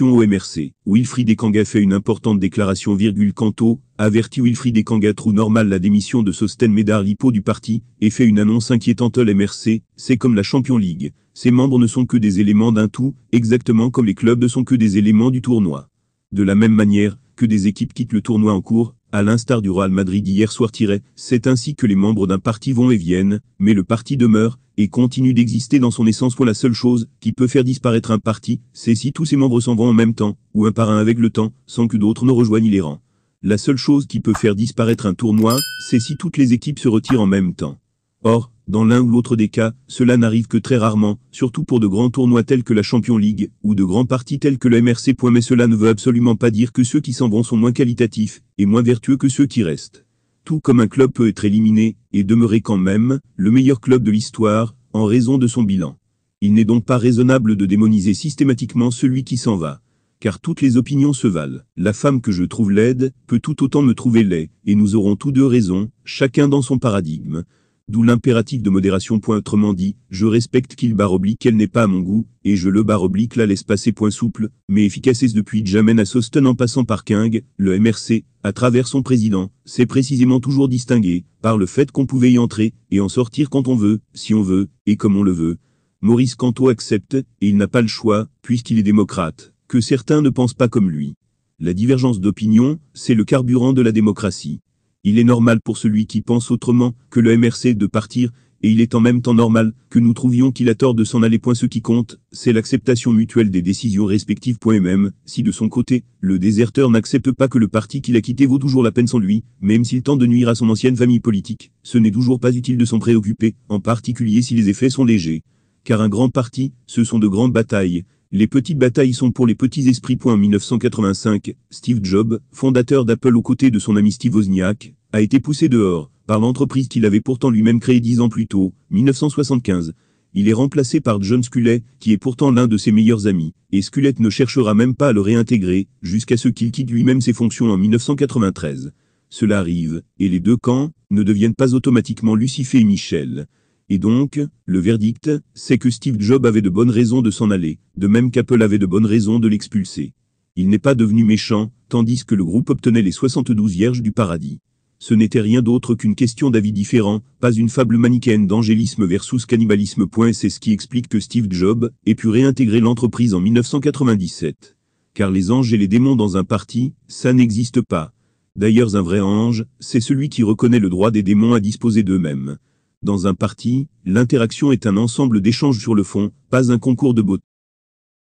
Au MRC, Wilfried Ekanga fait une importante déclaration virgule quanto, avertit Wilfried Ekanga trou normal la démission de Sosten Médard Lipo du parti, et fait une annonce inquiétante MRC « c'est comme la Champion League, ses membres ne sont que des éléments d'un tout, exactement comme les clubs ne sont que des éléments du tournoi. De la même manière, que des équipes quittent le tournoi en cours, à l'instar du Real Madrid hier soir tiré, c'est ainsi que les membres d'un parti vont et viennent, mais le parti demeure, et continue d'exister dans son essence pour la seule chose qui peut faire disparaître un parti, c'est si tous ses membres s'en vont en même temps, ou un par un avec le temps, sans que d'autres ne rejoignent les rangs. La seule chose qui peut faire disparaître un tournoi, c'est si toutes les équipes se retirent en même temps. Or, dans l'un ou l'autre des cas, cela n'arrive que très rarement, surtout pour de grands tournois tels que la Champions League, ou de grands partis tels que le MRC. Mais cela ne veut absolument pas dire que ceux qui s'en vont sont moins qualitatifs, et moins vertueux que ceux qui restent. Tout comme un club peut être éliminé, et demeurer quand même, le meilleur club de l'histoire, en raison de son bilan. Il n'est donc pas raisonnable de démoniser systématiquement celui qui s'en va car toutes les opinions se valent. La femme que je trouve laide peut tout autant me trouver laid, et nous aurons tous deux raison, chacun dans son paradigme. D'où l'impératif de modération. Point autrement dit, je respecte qu'il barre oblique, qu'elle n'est pas à mon goût, et je le barre oblique la laisse passer. Point souple, mais efficace depuis j'amène à Soston en passant par King, le MRC, à travers son président, s'est précisément toujours distingué, par le fait qu'on pouvait y entrer, et en sortir quand on veut, si on veut, et comme on le veut. Maurice Canto accepte, et il n'a pas le choix, puisqu'il est démocrate, que certains ne pensent pas comme lui. La divergence d'opinion, c'est le carburant de la démocratie il est normal pour celui qui pense autrement que le MRC de partir, et il est en même temps normal que nous trouvions qu'il a tort de s'en aller. Point ce qui compte, c'est l'acceptation mutuelle des décisions respectives. Point même, si de son côté, le déserteur n'accepte pas que le parti qu'il a quitté vaut toujours la peine sans lui, même s'il tente de nuire à son ancienne famille politique, ce n'est toujours pas utile de s'en préoccuper, en particulier si les effets sont légers. Car un grand parti, ce sont de grandes batailles, les petites batailles sont pour les petits esprits. 1985, Steve Jobs, fondateur d'Apple aux côtés de son ami Steve Wozniak, a été poussé dehors par l'entreprise qu'il avait pourtant lui-même créée dix ans plus tôt, 1975. Il est remplacé par John Scully, qui est pourtant l'un de ses meilleurs amis, et Scullet ne cherchera même pas à le réintégrer, jusqu'à ce qu'il quitte lui-même ses fonctions en 1993. Cela arrive, et les deux camps ne deviennent pas automatiquement Lucifer et Michel. Et donc, le verdict, c'est que Steve Jobs avait de bonnes raisons de s'en aller, de même qu'Apple avait de bonnes raisons de l'expulser. Il n'est pas devenu méchant, tandis que le groupe obtenait les 72 vierges du paradis. Ce n'était rien d'autre qu'une question d'avis différent, pas une fable manichéenne d'angélisme versus cannibalisme. C'est ce qui explique que Steve Jobs ait pu réintégrer l'entreprise en 1997. Car les anges et les démons dans un parti, ça n'existe pas. D'ailleurs un vrai ange, c'est celui qui reconnaît le droit des démons à disposer d'eux-mêmes. Dans un parti, l'interaction est un ensemble d'échanges sur le fond, pas un concours de beauté.